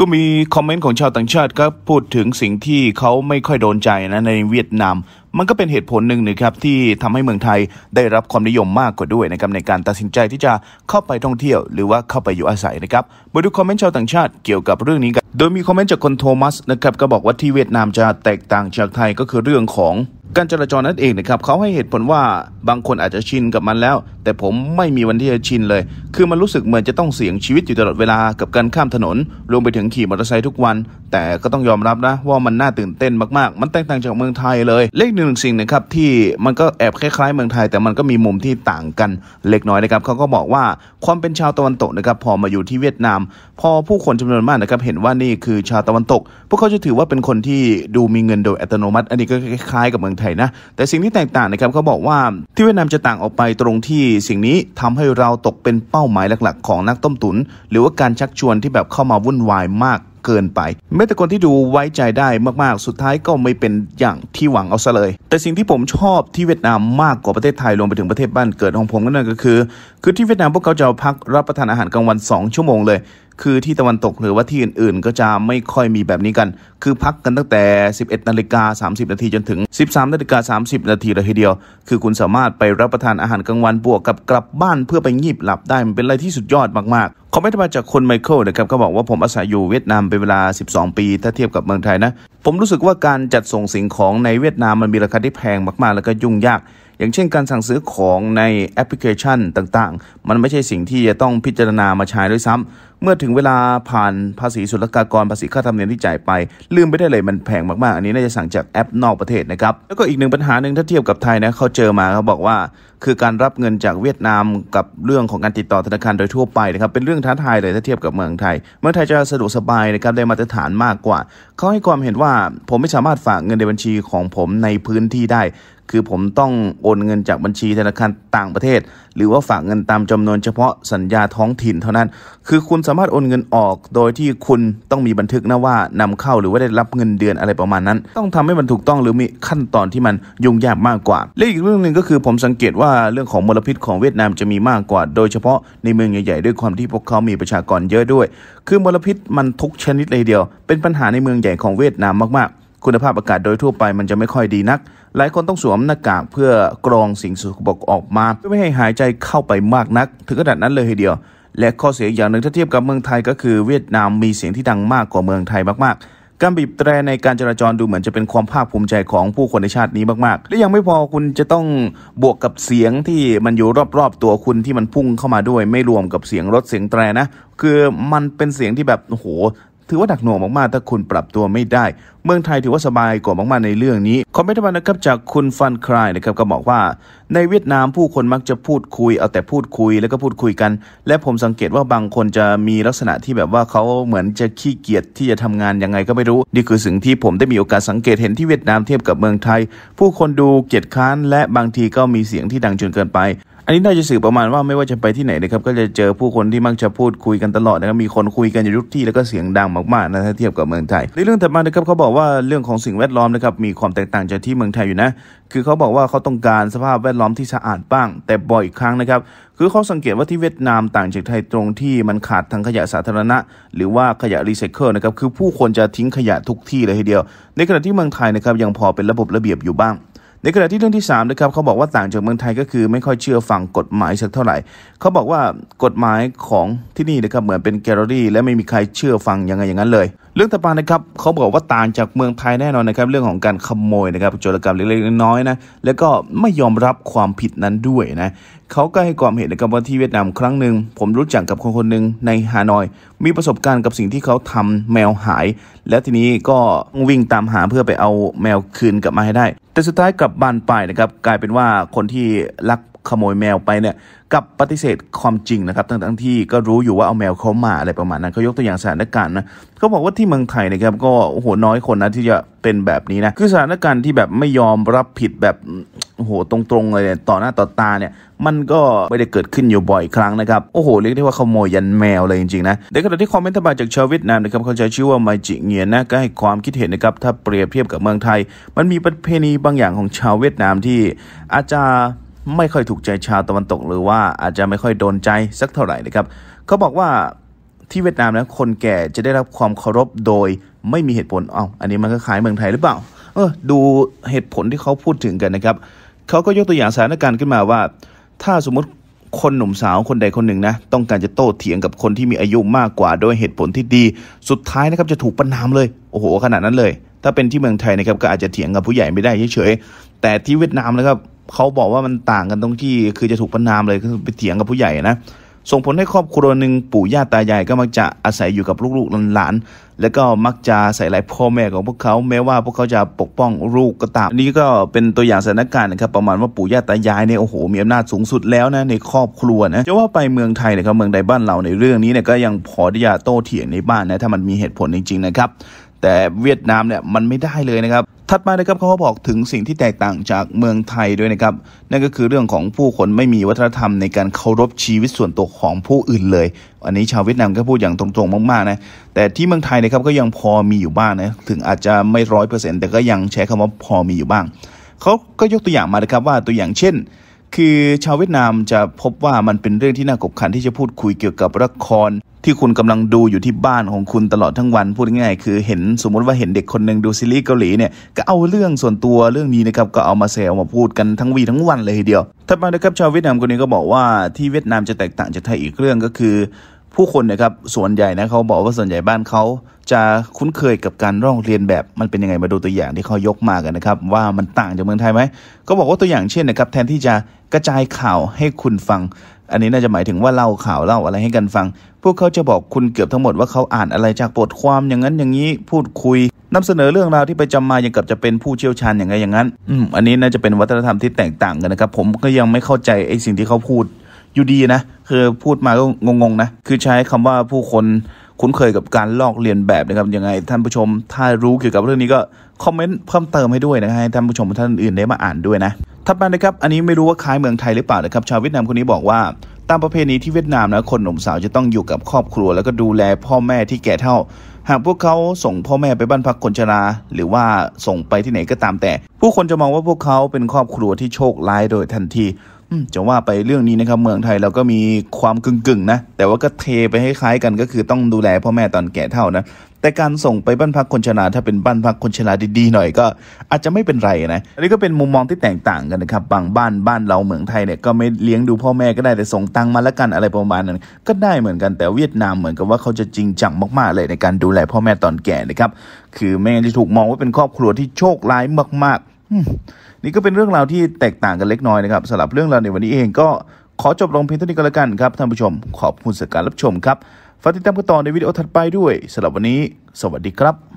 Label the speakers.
Speaker 1: ก็มีคอมเมนต์ของชาวต่างชาติก็พูดถึงสิ่งที่เขาไม่ค่อยโดนใจนะในเวียดนาม มันก็เป็นเหตุผลหนึ่งนะครับที่ทำให้เมืองไทยได้รับความนิยมมากกว่าด้วยนะครับในการตัดสินใจที่จะเข้าไปท่องเที่ยว หรือว่าเข้าไปอยู่อาศัยนะครับมาดูคอมเมนต์ชาวต่างชาติเกี่ยวกับเรื่องนี้กันโดยมีคอมเมนต์จากคนโทมัสนะครับก็บอกว่าที่เวียดนามจะแตกต่างจากไทยก็คือเรื่องของการจราจรนั่นเองนะครับเขาให้เหตุผลว่าบางคนอาจจะชินกับมันแล้ว แต่ผมไม่มีวันที่จะชินเลย คือมันรู้สึกเหมือนจะต้องเสี่ยงชีวิตอยู่ตลอดเวลากับการข้ามถนน รวมไปถึงขี่มอเตอร์ไซค์ทุกวันแต่ก็ต้องยอมรับนะว่ามันน่าตื่นเต้นมากๆ มันแตกต่างจากเมืองไทยเลย เลขหนึ่งสิ่งนะครับที่มันก็แอบคล้ายๆเมืองไทยแต่มันก็มีมุมที่ต่างกัน เล็กน้อยนะครับเขาก็บอกว่าความเป็นชาวตะวันตกนะครับพอมาอยู่ที่เวียดนาม พอผู้คนจำนวนมากนะครับเห็นว่านี่คือชาวตะวันตก พวกเขาจะถือว่าเป็นคนที่ดูมีเงินโดยอัตโนมัติอันนี้ก็คล้าย ๆกับเมืองไทยนะแต่สิ่งที่แตกต่างนะครับเขาบอกว่าที่เวียดนามจะต่างออกไปตรงที่สิ่งนี้ทำให้เราตกเป็นเป้าหมายหลักๆ ของนักต้มตุน หรือว่าการชักชวนที่แบบเข้ามาวุ่นวายมากเกินไปแม้แต่คนที่ดูไว้ใจได้มากๆ สุดท้ายก็ไม่เป็นอย่างที่หวังเอาซะเลย แต่สิ่งที่ผมชอบที่เวียดนามมากกว่าประเทศไทยรวมไปถึงประเทศบ้านเกิดของผมนั่นก็คือ คือที่เวียดนามพวกเขาจะพักรับประทานอาหารกลางวัน2ชั่วโมงเลย คือที่ตะวันตกหรือว่าที่อื่น ๆ ก็จะไม่ค่อยมีแบบนี้กัน คือพักกันตั้งแต่ 11นาฬิกา30นาทีจนถึง 13นาฬิกา30นาทีเลยทีเดียว คือคุณสามารถไปรับประทานอาหารกลางวันบวกกับกลับบ้านเพื่อไปงีบหลับได้มันเป็นอะไรที่สุดยอดมากๆคอมเมนต์มาจากคุณไมเคิลนะครับ เขาบอกว่าผมอาศัยอยู่เวียดนามเป็นเวลา 12 ปี ถ้าเทียบกับเมืองไทยนะ ผมรู้สึกว่าการจัดส่งสิ่งของในเวียดนามมันมีราคาที่แพงมากๆ แล้วก็ยุ่งยาก อย่างเช่นการสั่งซื้อของในแอปพลิเคชันต่างๆ มันไม่ใช่สิ่งที่จะต้องพิจารณามาใช้ด้วยซ้ำเมื่อถึงเวลาผ่านภาษีศุลกากรภาษีค่าธรรมเนียมที่จ่ายไป ลืมไปได้เลยมันแพงมากๆอันนี้น่าจะสั่งจากแอปนอกประเทศนะครับแล้วก็อีกหนึ่งปัญหาหนึ่งถ้าเทียบกับไทยนะเขาเจอมาเขาบอกว่า คือการรับเงินจากเวียดนามกับเรื่องของการติดต่อธนาคารโดยทั่วไปนะครับเป็นเรื่องท้าทายเลยถ้าเทียบกับเมืองไทย เมืองไทยจะสะดวกสบายนะครับได้มาตรฐานมากกว่า เขาให้ความเห็นว่าผมไม่สามารถฝากเงินในบัญชีของผมในพื้นที่ได้ คือผมต้องโอนเงินจากบัญชีธนาคารต่างประเทศหรือว่าฝากเงินตามจำนวนเฉพาะสัญญาท้องถิ่นเท่านั้น คือคุณสามารถโอนเงินออกโดยที่คุณต้องมีบันทึกนะว่านำเข้าหรือว่าได้รับเงินเดือนอะไรประมาณนั้น ต้องทำให้มันถูกต้องหรือมีขั้นตอนที่มันยุ่งยากมากกว่าและอีกเรื่องหนึ่งก็คือผมสังเกตว่าเรื่องของมลพิษของเวียดนามจะมีมากกว่า โดยเฉพาะในเมืองใหญ่ๆด้วยความที่พวกเขามีประชากรเยอะด้วย คือมลพิษมันทุกชนิดเลยเดียว เป็นปัญหาในเมืองใหญ่ของเวียดนามมากๆคุณภาพอากาศโดยทั่วไปมันจะไม่ค่อยดีนัก หลายคนต้องสวมหน้ากากเพื่อกรองสิ่งสกปรกออกมา เพื่อไม่ให้หายใจเข้าไปมากนัก ถึงขนาดนั้นเลยทีเดียว และข้อเสียอย่างหนึ่งถ้าเทียบกับเมืองไทยก็คือเวียดนามมีเสียงที่ดังมากกว่าเมืองไทยมาก ๆ การบีบแตรในการจราจรดูเหมือนจะเป็นความภาคภูมิใจของผู้คนในชาตินี้มากๆและยังไม่พอคุณจะต้องบวกกับเสียงที่มันอยู่รอบๆตัวคุณที่มันพุ่งเข้ามาด้วย ไม่รวมกับเสียงรถเสียงแตรนะ คือมันเป็นเสียงที่แบบโอ้โหถือว่าหนักหน่วงมากๆ ถ้าคุณปรับตัวไม่ได้ เมืองไทยถือว่าสบายกว่ามากๆ ในเรื่องนี้คอมเมนต์มานะครับจากคุณฟันคลายนะครับก็บอกว่า ในเวียดนามผู้คนมักจะพูดคุย เอาแต่พูดคุยแล้วก็พูดคุยกัน และผมสังเกตว่าบางคนจะมีลักษณะที่แบบว่าเขาเหมือนจะขี้เกียจที่จะทำงานยังไงก็ไม่รู้ นี่คือสิ่งที่ผมได้มีโอกาสสังเกตเห็นที่เวียดนามเทียบกับเมืองไทย ผู้คนดูเกียจค้านและบางทีก็มีเสียงที่ดังจนเกินไปอันนี้น่าจะสื่อประมาณว่าไม่ว่าจะไปที่ไหนนะครับก็จะเจอผู้คนที่มักจะพูดคุยกันตลอดนะครับมีคนคุยกันอยู่ทุกที่แล้วก็เสียงดังมากๆนะถ้าเทียบกับเมืองไทยในเรื่องถัดมานะครับเขาบอกว่าเรื่องของสิ่งแวดล้อมนะครับมีความแตกต่างจากที่เมืองไทยอยู่นะคือเขาบอกว่าเขาต้องการสภาพแวดล้อมที่สะอาดบ้าง แต่บ่อยครั้งนะครับคือเขาสังเกตว่าที่เวียดนามต่างจากไทยตรง ที่มันขาดทั้งขยะสาธารณะ หรือว่าขยะรีไซเคิลนะครับคือผู้คนจะทิ้งขยะทุกที่เลยทีเดียว ในขณะที่เมืองไทยนะครับยังพอเป็นระบบระเบียบอยู่บ้างในขณะที่เรื่องที่3นะครับเขาบอกว่าต่างจากเมืองไทยก็คือไม่ค่อยเชื่อฟังกฎหมายสักเท่าไหร่ เขาบอกว่ากฎหมายของที่นี่นะครับเหมือนเป็นแกลเลอรี่และไม่มีใครเชื่อฟังยังไงอย่างนั้นเลยเรื่องต่อไปนะครับเขาบอกว่าต่างจากเมืองไทยแน่นอนนะครับเรื่องของการขโมยนะครับโจรกรรมเล็กๆน้อยๆนะแล้วก็ไม่ยอมรับความผิดนั้นด้วยนะเขาก็ให้ความเห็นนะครับว่าที่เวียดนามครั้งหนึ่งผมรู้จักกับคนคนหนึ่งในฮานอย มีประสบการณ์กับสิ่งที่เขาทำแมวหาย และทีนี้ก็วิ่งตามหาเพื่อไปเอาแมวคืนกลับมาให้ได้ แต่สุดท้ายกลับบ้านไปนะครับกลายเป็นว่าคนที่ลักขโมยแมวไปเนี่ยกับปฏิเสธความจริงนะครับ ทั้งๆที่ก็รู้อยู่ว่าเอาแมวเขามาอะไรประมาณนั้นเขายกตัวอย่างสถานการณ์นะเขาบอกว่าที่เมืองไทยนะครับก็โอ้โหน้อยคนนะที่จะเป็นแบบนี้นะ คือสถานการณ์ที่แบบไม่ยอมรับผิดแบบโอ้โหตรงๆเลยเนี่ยต่อหน้าต่อตาเนี่ย มันก็ไม่ได้เกิดขึ้นอยู่บ่อยครั้งนะครับ โอ้โหเรียกได้ว่าขโมยยันแมวเลยจริงๆนะในขณะที่คอมเมนต์บาจากชาวเวียดนามนะครับเขาใช้ชื่อว่าไมจิเงียนนะก็ให้ความคิดเห็นนะครับถ้าเปรียบเทียบกับเมืองไทย มันมีประเพณีบางอย่างของชาวเวียดนามที่อาจจะไม่ค่อยถูกใจชาวตะวันตกหรือว่าอาจจะไม่ค่อยโดนใจสักเท่าไหร่นะครับ เขาบอกว่าที่เวียดนามนะคนแก่จะได้รับความเคารพโดยไม่มีเหตุผลอ้าวอันนี้มันก็คล้ายเมืองไทยหรือเปล่าเออดูเหตุผลที่เขาพูดถึงกันนะครับ เขาก็ยกตัวอย่างสถานการณ์ขึ้นมาว่า ถ้าสมมติคนหนุ่มสาวคนใดคนหนึ่งนะต้องการจะโต้เถียงกับคนที่มีอายุมากกว่าโดยเหตุผลที่ดี สุดท้ายนะครับ จะถูกประนามเลยโอ้โหขนาดนั้นเลย ถ้าเป็นที่เมืองไทยนะครับ ก็อาจจะเถียงกับผู้ใหญ่ไม่ได้เฉยๆแต่ที่เวียดนามนะครับเขาบอกว่ามันต่างกันตรงที่ คือจะถูกประนามเลยคือไปเถียงกับผู้ใหญ่นะส่งผลให้ครอบครัวหนึ่งปู่ย่าตายายก็มักจะอาศัยอยู่กับลูกๆหลานๆแล้วก็มักจะใส่หลายพ่อแม่ของพวกเขา แม้ว่าพวกเขาจะปกป้องลูกก็ตามนี่ก็เป็นตัวอย่างสถานการณ์นะครับประมาณว่าปู่ย่าตายายเนี่ยโอ้โหมีอำนาจสูงสุดแล้วนะในครอบครัวนะจะว่าไปเมืองไทยนะครับเมืองใดบ้านเราในเรื่องนี้เนี่ยก็ยังพอที่จะโต้เถียงในบ้านนะถ้ามันมีเหตุผลจริง ๆ นะครับ แต่เวียดนามเนี่ยมันไม่ได้เลยนะครับถัดมานะครับเขาบอกถึงสิ่งที่แตกต่างจากเมืองไทยด้วยนะครับนั่นก็คือเรื่องของผู้คนไม่มีวัฒนธรรมในการเคารพชีวิตส่วนตัวของผู้อื่นเลยอันนี้ชาวเวียดนามก็พูดอย่างตรงๆ มากๆนะแต่ที่เมืองไทยนะครับก็ยังพอมีอยู่บ้างนะถึงอาจจะไม่ร้อยเปอร์เซ็นต์แต่ก็ยังใช้คำว่าพอมีอยู่บ้างเขาก็ยกตัวอย่างมานะครับว่าตัวอย่างเช่นคือชาวเวียดนามจะพบว่ามันเป็นเรื่องที่น่ากบขันที่จะพูดคุยเกี่ยวกับละคร ที่คุณกำลังดูอยู่ที่บ้านของคุณตลอดทั้งวัน พูดง่ายๆ คือ เห็นสมมติว่าเห็นเด็กคนหนึ่งดูซีรีส์เกาหลีเนี่ยก็เอาเรื่องส่วนตัวเรื่องนี้นะครับก็เอามาแซวมาพูดกันทั้งวีทั้งวันเลยทีเดียวถัดมานะครับชาวเวียดนามคนนี้ก็บอกว่าที่เวียดนามจะแตกต่างจากไทยอีกเรื่องก็คือผู้คนนะครับส่วนใหญ่นะเขาบอกว่าส่วนใหญ่บ้านเขาจะคุ้นเคยกับการร้องเรียนแบบมันเป็นยังไงมาดูตัวอย่างที่เขายกมากันนะครับว่ามันต่างจากเมืองไทยไหมก็บอกว่าตัวอย่างเช่นนะครับแทนที่จะกระจายข่าวให้คุณฟังอันนี้น่าจะหมายถึงว่าเล่าข่าวเล่าอะไรให้กันฟัง พวกเขาจะบอกคุณเกือบทั้งหมดว่าเขาอ่านอะไรจากบทความอย่างนั้นอย่างนี้พูดคุย นำเสนอเรื่องราวที่ไปจำมาอย่างกับจะเป็นผู้เชี่ยวชาญอย่างไรอย่างนั้น อืมอันนี้น่าจะเป็นวัฒนธรรมที่แตกต่างกันนะครับผมก็ยังไม่เข้าใจไอ้สิ่งที่เขาพูดอยู่ดีนะคือพูดมาก็งงๆนะ คือใช้คำว่าผู้คนคุ้นเคยกับการลอกเลียนแบบนะครับยังไง ท่านผู้ชมถ้ารู้เกี่ยวกับเรื่องนี้ก็คอมเมนต์เพิ่มเติมให้ด้วยนะให้ท่านผู้ชมท่านอื่น ได้มาอ่านด้วยนะถัดไานะครับอันนี้ไม่รู้ว่าคล้ายเมืองไทยหรือเปล่านะครับชาวเวียดนาม คนนี้บอกว่า ตามประเพณีที่เวียดนามนะคนหนุ่มสาวจะต้องอยู่กับครอบครัว แล้วก็ดูแลพ่อแม่ที่แก่เท่าหากพวกเขาส่งพ่อแม่ไปบ้านพักคนชรา หรือว่าส่งไปที่ไหนก็ตามแต่ ผู้คนจะมองว่าพวกเขาเป็นครอบครัวที่โชคร้ายโดยทันทีจะว่าไปเรื่องนี้นะครับเมืองไทยเราก็มีความกึ่งๆนะแต่ว่าก็เทไปให้คล้ายกันก็คือต้องดูแลพ่อแม่ตอนแก่เท่านะแต่การส่งไปบ้านพักคนชราถ้าเป็นบ้านพักคนชราดีๆหน่อยก็ อาจจะไม่เป็นไรนะอันนี้ก็เป็นมุมมองที่แตกต่างกันนะครับ บางบ้านบ้านเราเมืองไทยเนี่ยก็ไม่เลี้ยงดูพ่อแม่ก็ได้แต่ส่งตังมาละกันอะไรประมาณนั้นก็ได้เหมือนกันแต่เวียดนามเหมือนกับว่าเขาจะจริงจังมาก ๆเลยในการดูแลพ่อแม่ตอนแก่นะครับคือแม่ที่จะถูกมองว่าเป็นครอบครัวที่โชคร้ายมาก ๆนี่ก็เป็นเรื่องราวที่แตกต่างกันเล็กน้อยนะครับสำหรับเรื่องราวในวันนี้เองก็ขอจบลงเพียงเท่านี้ก็แล้วกันครับท่านผู้ชมขอบคุณสำหรับการรับชมครับฝากติดตามกันต่อในวิดีโอถัดไปด้วยสำหรับวันนี้สวัสดีครับ